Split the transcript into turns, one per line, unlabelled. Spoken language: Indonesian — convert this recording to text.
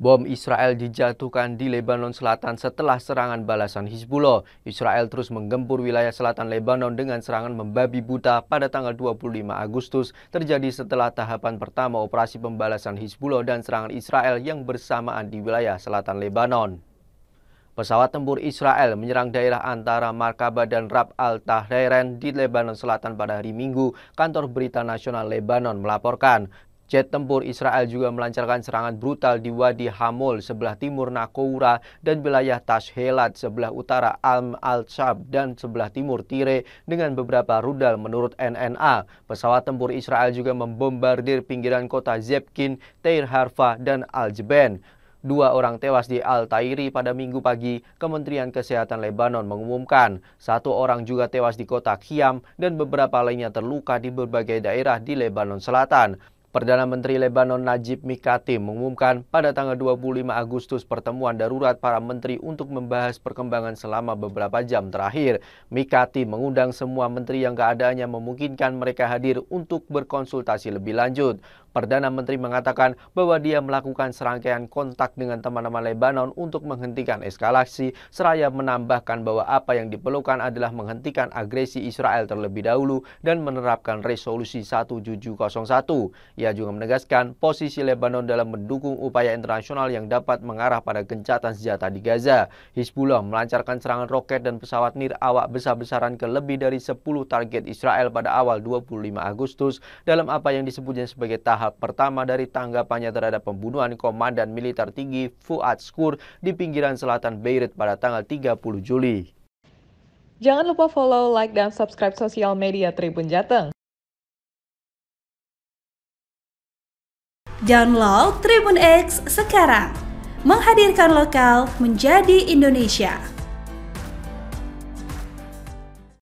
Bom Israel dijatuhkan di Lebanon Selatan setelah serangan balasan Hizbullah. Israel terus menggempur wilayah selatan Lebanon dengan serangan membabi buta pada tanggal 25 Agustus. Terjadi setelah tahapan pertama operasi pembalasan Hizbullah dan serangan Israel yang bersamaan di wilayah selatan Lebanon. Pesawat tempur Israel menyerang daerah antara Markaba dan Rab al-Tahrairen di Lebanon Selatan pada hari Minggu, kantor berita nasional Lebanon melaporkan. Jet tempur Israel juga melancarkan serangan brutal di Wadi Hamul sebelah timur Nakoura dan wilayah Tashhelat sebelah utara Alm Al-Shab dan sebelah timur Tire dengan beberapa rudal menurut NNA. Pesawat tempur Israel juga membombardir pinggiran kota Zebkin, Teir Harfa, dan Al-Jeben. Dua orang tewas di Al-Tairi pada minggu pagi, Kementerian Kesehatan Lebanon mengumumkan. Satu orang juga tewas di kota Kiam dan beberapa lainnya terluka di berbagai daerah di Lebanon Selatan. Perdana Menteri Lebanon Najib Mikati mengumumkan pada tanggal 25 Agustus pertemuan darurat para menteri untuk membahas perkembangan selama beberapa jam terakhir. Mikati mengundang semua menteri yang keadaannya memungkinkan mereka hadir untuk berkonsultasi lebih lanjut. Perdana Menteri mengatakan bahwa dia melakukan serangkaian kontak dengan teman-teman Lebanon untuk menghentikan eskalasi, seraya menambahkan bahwa apa yang diperlukan adalah menghentikan agresi Israel terlebih dahulu dan menerapkan resolusi 1701. Ia juga menegaskan posisi Lebanon dalam mendukung upaya internasional yang dapat mengarah pada gencatan senjata di Gaza. Hizbullah melancarkan serangan roket dan pesawat nir awak besar-besaran ke lebih dari 10 target Israel pada awal 25 Agustus dalam apa yang disebutnya sebagai tahap Tahap pertama dari tanggapannya terhadap pembunuhan Komandan Militer Tinggi Fuad Skur di pinggiran selatan Beirut pada tanggal 30 Juli. Jangan lupa follow, like, dan subscribe sosial media Tribun Jateng. Download Tribun X sekarang. Menghadirkan lokal menjadi Indonesia.